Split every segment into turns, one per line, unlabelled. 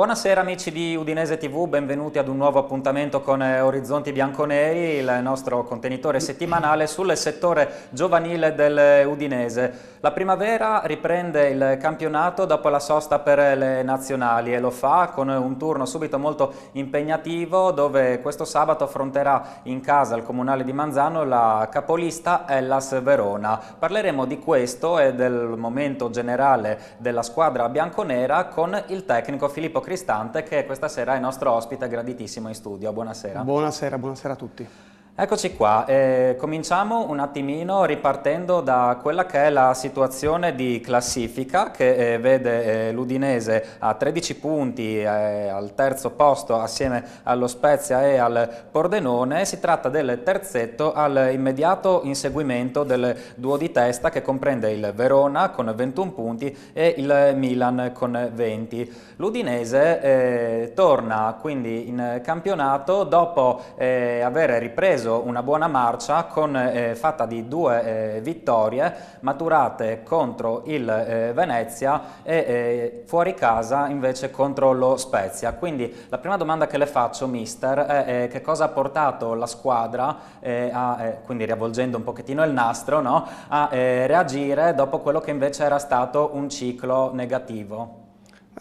Buonasera amici di Udinese TV, benvenuti ad un nuovo appuntamento con eh, Orizzonti Bianconeri, il nostro contenitore mm. settimanale sul settore giovanile dell'Udinese. La primavera riprende il campionato dopo la sosta per le nazionali e lo fa con un turno subito molto impegnativo dove questo sabato affronterà in casa al Comunale di Manzano la capolista Ellas Verona. Parleremo di questo e del momento generale della squadra bianconera con il tecnico Filippo Cristiano. Cristante che questa sera è il nostro ospite graditissimo in studio. Buonasera.
Buonasera, buonasera a tutti. Eccoci qua, eh,
cominciamo un attimino ripartendo da quella che è la situazione di classifica che eh, vede eh, l'Udinese a 13 punti eh, al terzo posto assieme allo Spezia e al Pordenone, si tratta del terzetto all'immediato inseguimento del duo di testa che comprende il Verona con 21 punti e il Milan con 20. L'Udinese eh, torna quindi in campionato dopo eh, aver ripreso preso una buona marcia con, eh, fatta di due eh, vittorie maturate contro il eh, Venezia e eh, fuori casa invece contro lo Spezia. Quindi la prima domanda che le faccio, mister, è eh, che cosa ha portato la squadra, eh, a, quindi riavvolgendo un pochettino il nastro, no? a reagire dopo quello che invece era stato un ciclo negativo.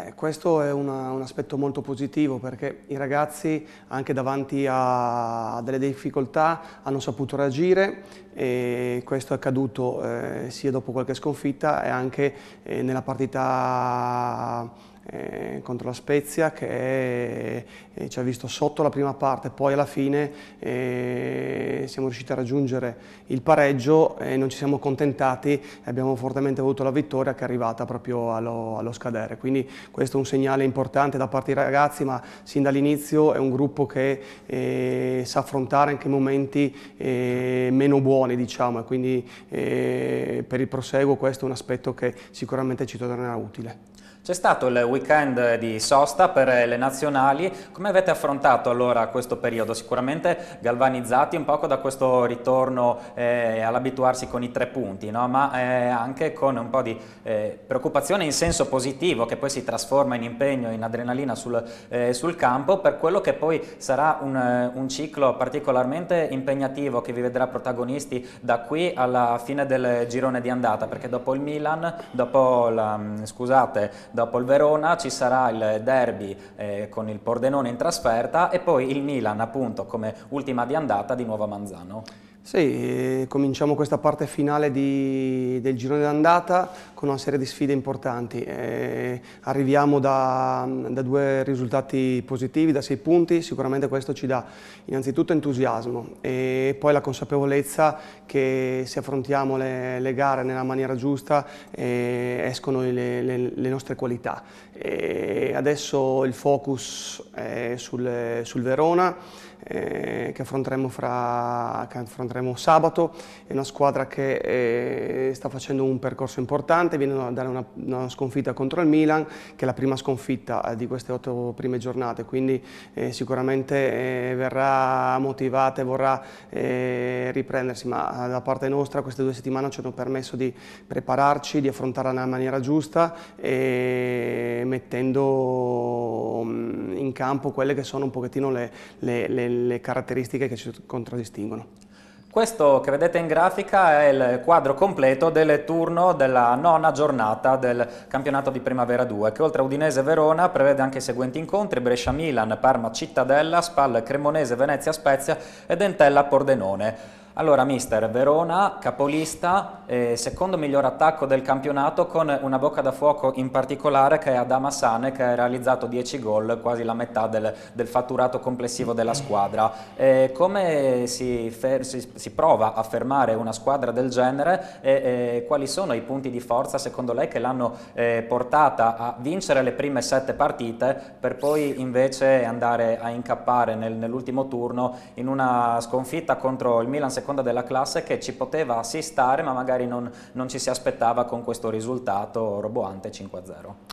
Beh, questo è una, un aspetto molto positivo perché i ragazzi anche davanti a delle difficoltà hanno saputo reagire e questo è accaduto eh, sia dopo qualche sconfitta e anche eh, nella partita eh, contro la Spezia che è, eh, ci ha visto sotto la prima parte, poi alla fine eh, siamo riusciti a raggiungere il pareggio e non ci siamo contentati e abbiamo fortemente voluto la vittoria che è arrivata proprio allo, allo, scadere. Quindi questo è un segnale importante da parte dei ragazzi, ma sin dall'inizio è un gruppo che eh, sa affrontare anche momenti eh, meno buoni buoni diciamo e quindi eh, per il proseguo questo è un aspetto che sicuramente ci tornerà utile.
C'è stato il weekend di sosta per le nazionali, come avete affrontato allora questo periodo? Sicuramente galvanizzati un poco da questo ritorno eh, all'abituarsi con i tre punti, no? ma eh, anche con un po' di eh, preoccupazione in senso positivo che poi si trasforma in impegno, in adrenalina sul, eh, sul campo per quello che poi sarà un, eh, un, ciclo particolarmente impegnativo che vi vedrà protagonisti da qui alla fine del girone di andata, perché dopo il Milan, dopo la, mm, scusate, Dopo il Verona ci sarà il derby eh, con il Pordenone in trasferta e poi il Milan appunto come ultima di andata di nuovo a Manzano.
Sì, cominciamo questa parte finale di, del girone d'andata con una serie di sfide importanti. Eh, arriviamo da, da, due risultati positivi, da sei punti, sicuramente questo ci dà innanzitutto entusiasmo e poi la consapevolezza che se affrontiamo le, le gare nella maniera giusta eh, escono le, le, le, nostre qualità. E adesso il focus è sul, sul Verona eh, che, affronteremo fra, che, affronteremo sabato, è una squadra che eh, sta facendo un percorso importante, viene a dare una, una, sconfitta contro il Milan, che è la prima sconfitta eh, di queste otto prime giornate, quindi eh, sicuramente eh, verrà motivata e vorrà eh, riprendersi, ma da parte nostra queste due settimane ci hanno permesso di prepararci, di affrontarla nella maniera giusta e mettendo mm, in campo quelle che sono un pochettino le, le, le le caratteristiche che ci contraddistinguono.
Questo che vedete in grafica è il quadro completo del turno della nona giornata del campionato di Primavera 2 che oltre a Udinese Verona prevede anche i seguenti incontri Brescia Milan, Parma Cittadella, Spal Cremonese Venezia Spezia e Dentella Pordenone. Allora mister, Verona, capolista, eh, secondo miglior attacco del campionato con una bocca da fuoco in particolare che è Adama Sane che ha realizzato 10 gol, quasi la metà del, del fatturato complessivo della squadra. Eh, come si, si, si, prova a fermare una squadra del genere e eh, quali sono i punti di forza secondo lei che l'hanno eh, portata a vincere le prime sette partite per poi invece andare a incappare nel, nell'ultimo turno in una sconfitta contro il Milan secondo seconda della classe che ci poteva assistare ma magari non, non ci si aspettava con questo risultato roboante 5-0.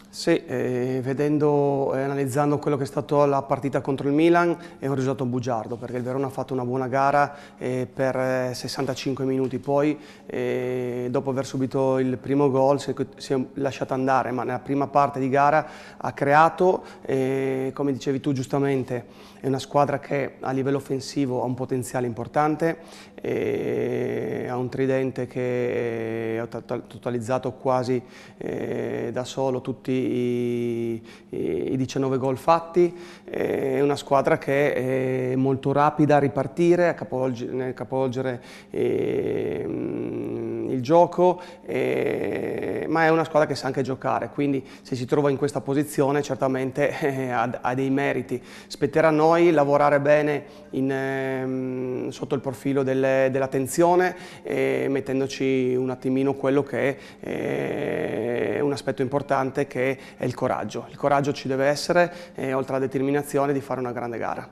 Sì, eh, vedendo e eh, analizzando quello che è stato la partita contro il Milan è un risultato bugiardo perché il Verona ha fatto una buona gara eh, per 65 eh, minuti poi eh, dopo aver subito il primo gol si è, si è lasciata andare ma nella prima parte di gara ha creato eh, come dicevi tu giustamente è una squadra che a livello offensivo ha un potenziale importante e ha un tridente che ha totalizzato quasi eh, da solo tutti i, i 19 gol fatti, è una squadra che è molto rapida a ripartire, a capovolgere, nel capovolgere ehm, il gioco, ma è una squadra che sa anche giocare, quindi se si trova in questa posizione certamente eh, ha, ha, dei meriti. Spetterà a noi lavorare bene in, ehm, sotto il profilo delle eh, dell'attenzione e eh, mettendoci un attimino quello che è eh, un aspetto importante che è il coraggio. Il coraggio ci deve essere, oltre alla determinazione, di fare una grande gara.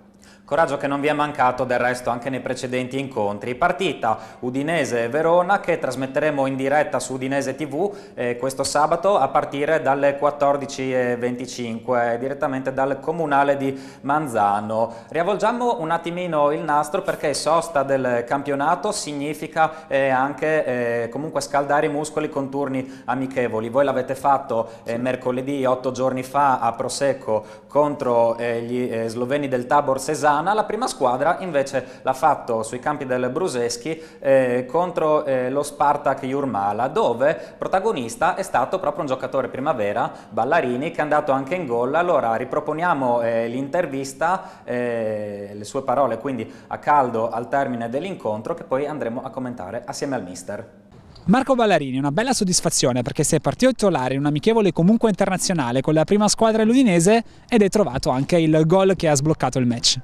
Coraggio che non vi è mancato del resto anche nei precedenti incontri. Partita Udinese-Verona che trasmetteremo in diretta su Udinese TV eh, questo sabato a partire dalle 14.25 direttamente dal comunale di Manzano. Riavolgiamo un attimino il nastro perché sosta del campionato significa eh, anche eh, comunque scaldare i muscoli con turni amichevoli. Voi l'avete fatto eh, sì. mercoledì 8 giorni fa a Prosecco contro eh, gli eh, sloveni del Tabor Sesano Lana, la prima squadra invece l'ha fatto sui campi del Bruseschi eh, contro eh, lo Spartak Jurmala, dove protagonista è stato proprio un giocatore primavera, Ballarini, che è andato anche in gol. Allora riproponiamo eh, l'intervista, eh, le sue parole quindi a caldo al termine dell'incontro che poi andremo a commentare assieme al mister. Marco Ballarini, una bella soddisfazione perché sei è partito titolare in un amichevole comunque internazionale con la prima squadra ludinese ed è trovato anche il gol che ha sbloccato
il match.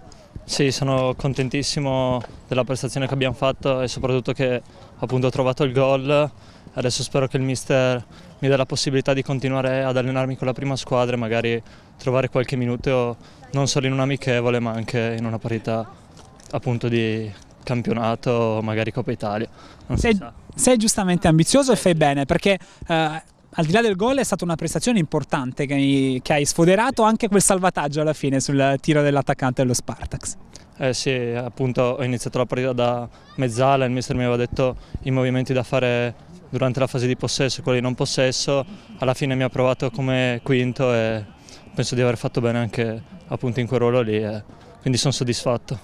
Sì, sono contentissimo della prestazione che abbiamo fatto e soprattutto che appunto, ho trovato il gol. Adesso spero che il mister mi dà la possibilità di continuare ad allenarmi con la prima squadra e magari trovare qualche minuto non solo in un amichevole ma anche in una parità appunto, di campionato, magari Coppa Italia. Sei, sei, giustamente ambizioso e fai bene perché... Eh al di là del gol è stata
una prestazione importante che hai, che hai sfoderato anche quel salvataggio alla fine sul tiro dell'attaccante dello Spartax.
Eh sì, appunto ho iniziato la partita da mezzala, il mister mi aveva detto i movimenti da fare durante la fase di possesso e quelli non possesso, alla fine mi ha provato come quinto e penso di aver fatto bene anche appunto in quel ruolo lì, quindi sono soddisfatto.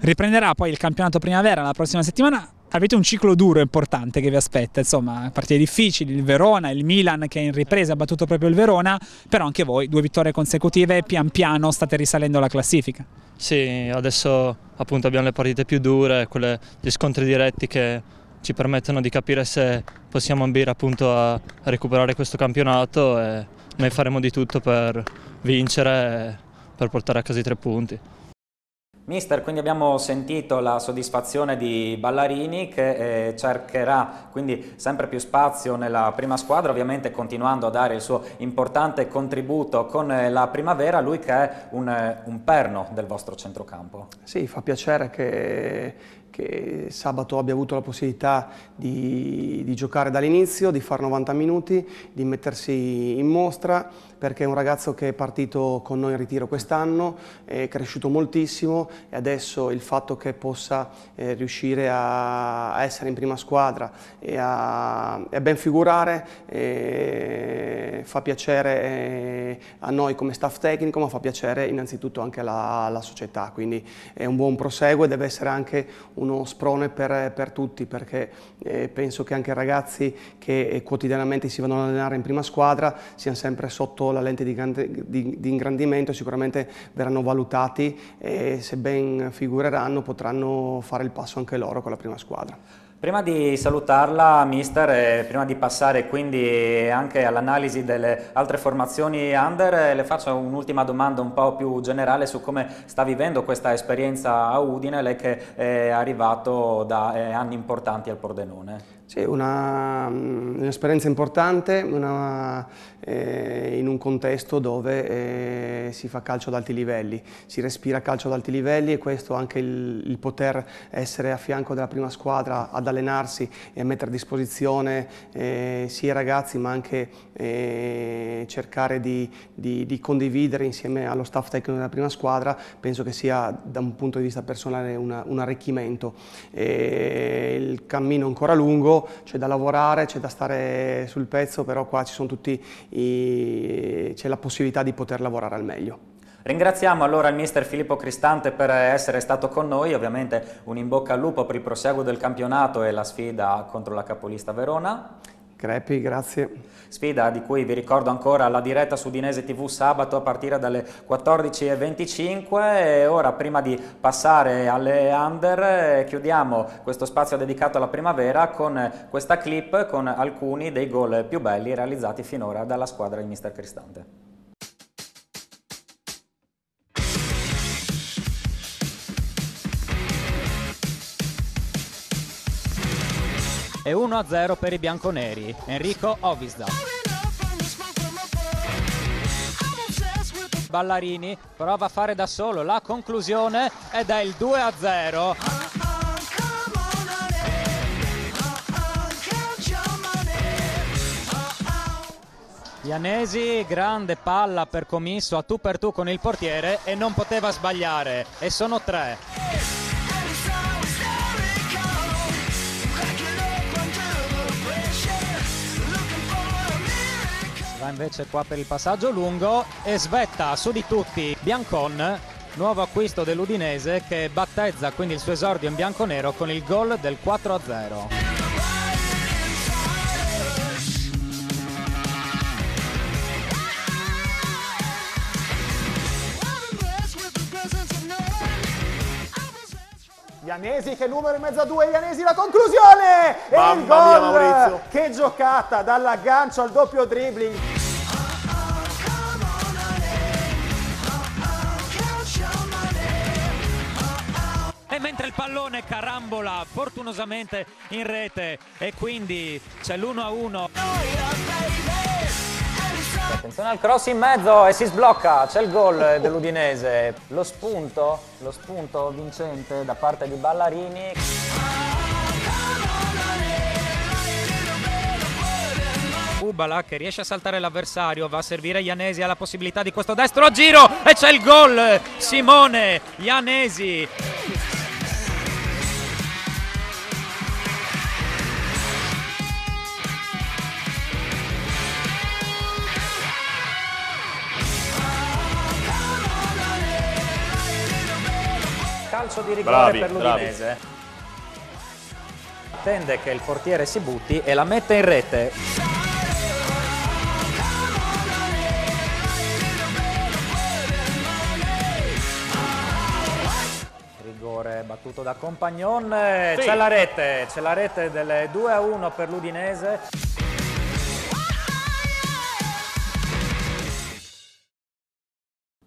Riprenderà poi il campionato primavera la prossima settimana, Avete
un ciclo duro e importante che vi aspetta, insomma, partite difficili, il Verona, il Milan che è in ripresa, ha battuto proprio il Verona, però anche voi, due vittorie consecutive, e pian piano state risalendo la classifica.
Sì, adesso appunto abbiamo le partite più dure, quelle, gli scontri diretti che ci permettono di capire se possiamo ambire appunto a recuperare questo campionato e noi faremo di tutto per vincere e per portare a casa i tre punti.
Mister, quindi abbiamo sentito la soddisfazione di Ballarini che eh, cercherà quindi sempre più spazio nella prima squadra, ovviamente continuando a dare il suo importante contributo con eh, la primavera, lui che è un, eh, un perno del vostro centrocampo.
Sì, fa piacere che che sabato abbia avuto la possibilità di, di giocare dall'inizio, di fare 90 minuti, di mettersi in mostra, perché è un ragazzo che è partito con noi in ritiro quest'anno, eh, è cresciuto moltissimo e adesso il fatto che possa eh, riuscire a, a, essere in prima squadra e a, a ben figurare eh, fa piacere eh, a noi come staff tecnico, ma fa piacere innanzitutto anche alla, alla società, quindi è un buon proseguo e deve essere anche un uno sprone per, per tutti perché eh, penso che anche ragazzi che eh, quotidianamente si vanno ad allenare in prima squadra siano sempre sotto la lente di, di, di ingrandimento e sicuramente verranno valutati e se ben figureranno potranno fare il passo anche loro con la prima squadra.
Prima di salutarla, mister, e prima di passare quindi anche all'analisi delle altre formazioni under, eh, le faccio un'ultima domanda un po' più generale su come sta vivendo questa esperienza a Udine, lei che è arrivato da eh, anni importanti al Pordenone.
Sì, mm, un'esperienza importante una, eh, in un contesto dove eh, si fa calcio ad alti livelli, si respira calcio ad alti livelli e questo anche il, il poter essere a fianco della prima squadra ad allenarsi e a mettere a disposizione eh, sia i ragazzi ma anche eh, cercare di, di, di, condividere insieme allo staff tecnico della prima squadra penso che sia da un punto di vista personale una, un arricchimento.
Eh,
il cammino è ancora lungo c'è da lavorare, c'è da stare sul pezzo, però qua ci sono tutti c'è la possibilità di poter lavorare al meglio.
Ringraziamo allora il mister Filippo Cristante per essere stato con noi, ovviamente un in bocca al lupo per il proseguo del campionato e la sfida contro la capolista Verona.
Crepi, grazie.
Sfida di cui vi ricordo ancora la diretta su Dinese TV sabato a partire dalle 14.25 e ora prima di passare alle under eh, chiudiamo questo spazio dedicato alla primavera con questa clip con alcuni dei gol più belli realizzati finora dalla squadra di Mister Cristante. e 1-0 per i bianconeri. Enrico Ovisda. Ballarini prova a fare da solo la conclusione ed è il 2-0. Ianesi, grande palla per Comisso a tu per tu con il portiere e non poteva sbagliare e sono tre. invece qua per il passaggio lungo e svetta su di tutti Biancon, nuovo acquisto dell'Udinese che battezza quindi il suo esordio in bianco-nero con il gol del 4-0.
Ianesi che numero in mezzo a due, Ianesi la conclusione! Mamma e il gol! Mia, che giocata dall'aggancio al doppio dribbling!
bambola fortunosamente in rete e quindi c'è l'1-1. Attenzione al cross in mezzo e si sblocca, c'è il gol dell'Udinese. Lo spunto, lo spunto vincente da parte di Ballarini. Ubala che riesce a saltare l'avversario, va a servire Ianesi, ha la possibilità di questo destro a giro e c'è il gol. Simone Ianesi. rigore bravi, per l'Udinese. Attende che il portiere si butti e la mette in rete. Rigore battuto da Compagnon, sì. c'è la rete, c'è la rete del 2-1 per l'Udinese.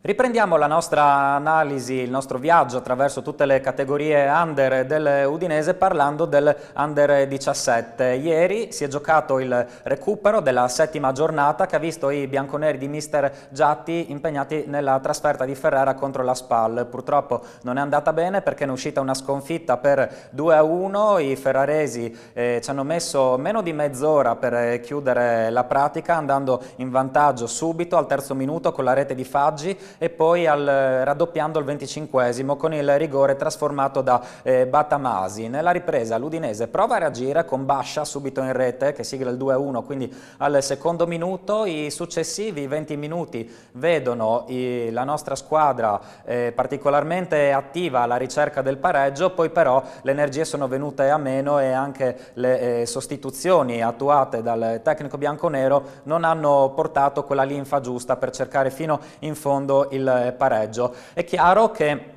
Riprendiamo la nostra analisi, il nostro viaggio attraverso tutte le categorie under dell'Udinese parlando dell'under 17. Ieri si è giocato il recupero della settima giornata che ha visto i bianconeri di mister Giatti impegnati nella trasferta di Ferrara contro la Spal. Purtroppo non è andata bene perché ne è uscita una sconfitta per 2-1. I ferraresi eh, ci hanno messo meno di mezz'ora per chiudere la pratica andando in vantaggio subito al terzo minuto con la rete di Faggi e poi al, eh, raddoppiando il 25 esimo con il rigore trasformato da eh, Batamasi. Nella ripresa l'Udinese prova a reagire con Bascia subito in rete che sigla il 2-1 quindi al secondo minuto. I successivi 20 minuti vedono i, la nostra squadra eh, particolarmente attiva alla ricerca del pareggio poi però le energie sono venute a meno e anche le eh, sostituzioni attuate dal tecnico bianconero non hanno portato quella linfa giusta per cercare fino in fondo il eh, pareggio. È chiaro che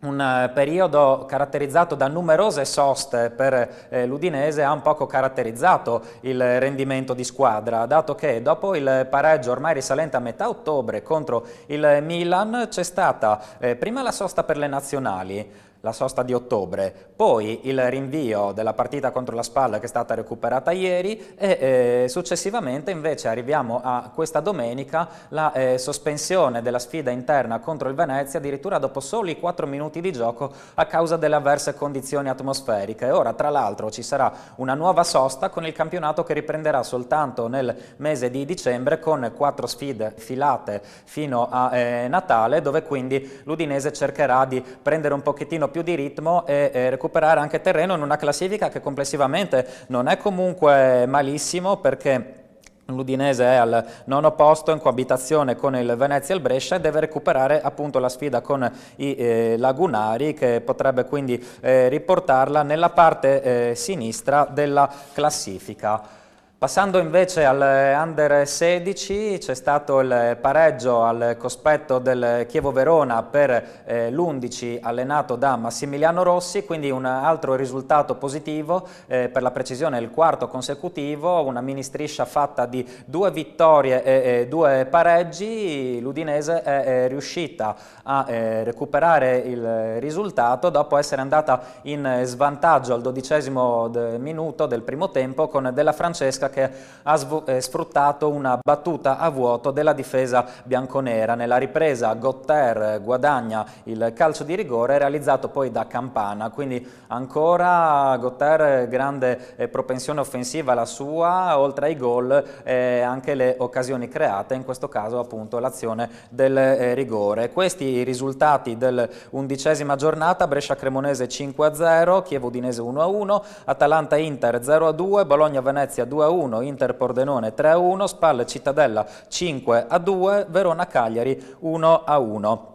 un eh, periodo caratterizzato da numerose soste per eh, l'Udinese ha un poco caratterizzato il rendimento di squadra, dato che dopo il pareggio ormai risalente a metà ottobre contro il Milan c'è stata eh, prima la sosta per le nazionali, la sosta di ottobre, poi il rinvio della partita contro la Spalla che è stata recuperata ieri e eh, successivamente invece arriviamo a questa domenica la eh, sospensione della sfida interna contro il Venezia addirittura dopo soli 4 minuti di gioco a causa delle avverse condizioni atmosferiche. Ora tra l'altro ci sarà una nuova sosta con il campionato che riprenderà soltanto nel mese di dicembre con quattro sfide filate fino a eh, Natale dove quindi l'Udinese cercherà di prendere un pochettino più di ritmo e, e recuperare anche terreno in una classifica che complessivamente non è comunque malissimo perché... L'Udinese è al nono posto in coabitazione con il Venezia e il Brescia e deve recuperare appunto la sfida con i eh, Lagunari che potrebbe quindi eh, riportarla nella parte eh, sinistra della classifica. Passando invece al eh, Under 16 c'è stato il pareggio al cospetto del Chievo Verona per eh, l'11 allenato da Massimiliano Rossi, quindi un altro risultato positivo, eh, per la precisione il quarto consecutivo, una mini striscia fatta di due vittorie e, e due pareggi, l'Udinese è, è, riuscita a eh, recuperare il risultato dopo essere andata in svantaggio al dodicesimo eh, minuto del primo tempo con Della Francesca che ha eh, sfruttato una battuta a vuoto della difesa bianconera. Nella ripresa Gotter guadagna il calcio di rigore realizzato poi da Campana, quindi ancora Gotter grande eh, propensione offensiva la sua, oltre ai gol eh, anche le occasioni create, in questo caso appunto l'azione del eh, rigore. Questi i risultati dell'undicesima giornata, Brescia-Cremonese 5-0, Chievo-Udinese 1-1, Atalanta-Inter 0-2, Bologna-Venezia 2-1, 1-1, Inter Pordenone 3-1, Spal Cittadella 5-2, Verona Cagliari 1-1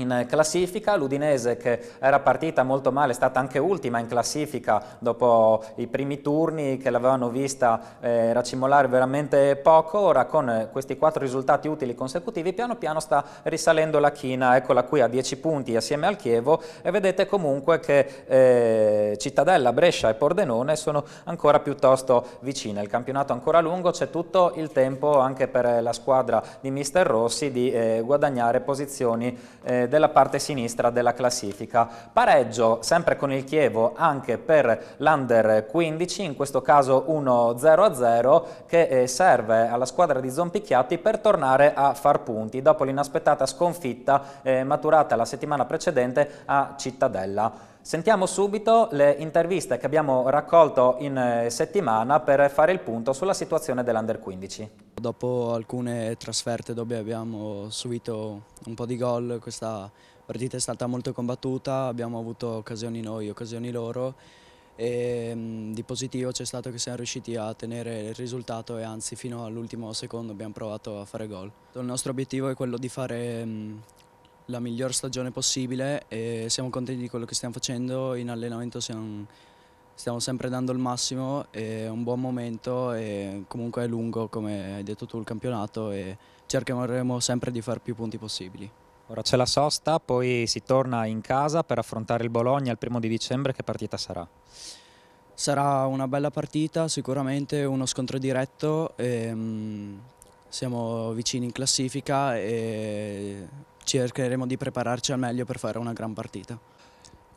in classifica, l'Udinese che era partita molto male, è stata anche ultima in classifica dopo i primi turni che l'avevano vista eh, racimolare veramente poco, ora con questi quattro risultati utili consecutivi piano piano sta risalendo la china, eccola qui a 10 punti assieme al Chievo e vedete comunque che eh, Cittadella, Brescia e Pordenone sono ancora piuttosto vicine, il campionato è ancora lungo, c'è tutto il tempo anche per la squadra di Mister Rossi di eh, guadagnare posizioni eh, della parte sinistra della classifica. Pareggio sempre con il Chievo anche per l'Under 15, in questo caso 1-0-0 che eh, serve alla squadra di Zompicchiatti per tornare a far punti dopo l'inaspettata sconfitta eh, maturata la settimana precedente a Cittadella. Sentiamo subito le interviste che abbiamo raccolto in eh, settimana per fare il punto sulla situazione dell'Under 15.
Dopo alcune trasferte dove abbiamo subito un po' di gol, questa partita è stata molto combattuta, abbiamo avuto occasioni noi, occasioni loro e mm, di positivo c'è stato che siamo riusciti a tenere il risultato e anzi fino all'ultimo secondo abbiamo provato a fare gol. Il nostro obiettivo è quello di fare mm, la miglior stagione possibile e siamo contenti di quello che stiamo facendo, in allenamento siamo stiamo sempre dando il massimo, è un buon momento e comunque è lungo come hai detto tu il campionato e cercheremo sempre di fare più punti possibili.
Ora c'è la sosta, poi si torna
in casa per affrontare il Bologna il primo di dicembre, che partita sarà? Sarà una bella partita, sicuramente uno scontro diretto, ehm, siamo vicini in classifica e cercheremo di prepararci al meglio per fare una gran
partita.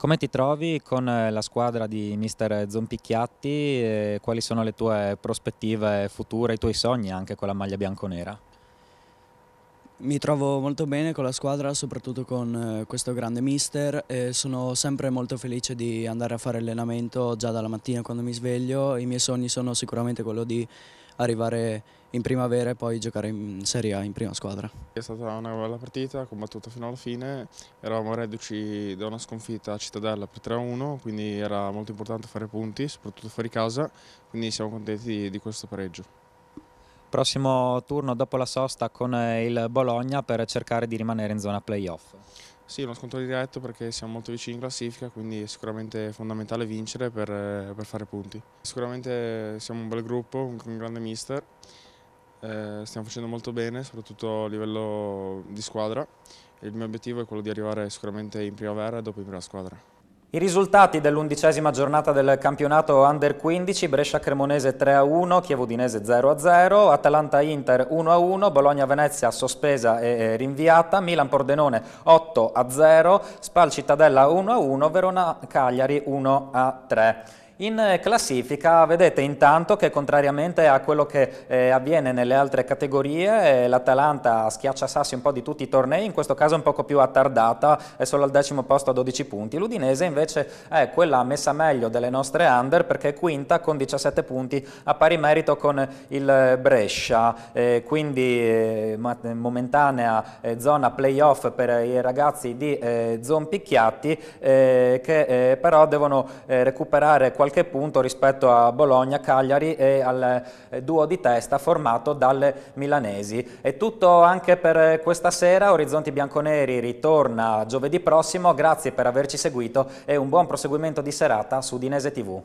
Come ti trovi con eh, la squadra di mister Zompicchiatti? Quali sono le tue prospettive future, i tuoi sogni anche con la maglia bianconera?
Mi trovo molto bene con la squadra, soprattutto con eh, questo grande mister e sono sempre molto felice di andare a fare allenamento già dalla mattina quando mi sveglio. I miei sogni sono sicuramente quello di arrivare in primavera e poi giocare in Serie A in prima squadra.
È stata una bella partita, combattuta fino alla fine, eravamo reduci da una sconfitta a Cittadella per 3-1, quindi era molto importante fare punti, soprattutto fuori casa, quindi siamo contenti di questo pareggio
prossimo turno dopo la sosta con il Bologna per cercare di rimanere in zona playoff.
Sì, uno scontro diretto perché siamo molto vicini in classifica, quindi è sicuramente fondamentale vincere per, eh, per fare punti. Sicuramente siamo un bel gruppo, un, un grande mister, eh, stiamo facendo molto bene, soprattutto a livello di squadra. Il mio obiettivo è quello di arrivare sicuramente in
primavera e dopo in prima squadra. I risultati dell'undicesima giornata del campionato Under 15, Brescia-Cremonese 3-1, Chievudinese 0-0, Atalanta-Inter 1-1, Bologna-Venezia sospesa e rinviata, Milan-Pordenone 8-0, Spal-Cittadella 1-1, Verona-Cagliari 1-3. In eh, classifica vedete intanto che contrariamente a quello che eh, avviene nelle altre categorie eh, l'Atalanta schiaccia sassi un po' di tutti i tornei, in questo caso un poco più attardata, è solo al decimo posto a 12 punti. L'Udinese invece è quella messa meglio delle nostre under perché è quinta con 17 punti a pari merito con il Brescia, eh, quindi eh, momentanea eh, zona playoff per i ragazzi di Zompicchiatti che però devono recuperare qualche qualche punto rispetto a Bologna, Cagliari e al eh, duo di testa formato dalle milanesi. È tutto anche per eh, questa sera, Orizzonti Bianconeri ritorna giovedì prossimo, grazie per averci seguito e un buon proseguimento di serata su Dinese TV.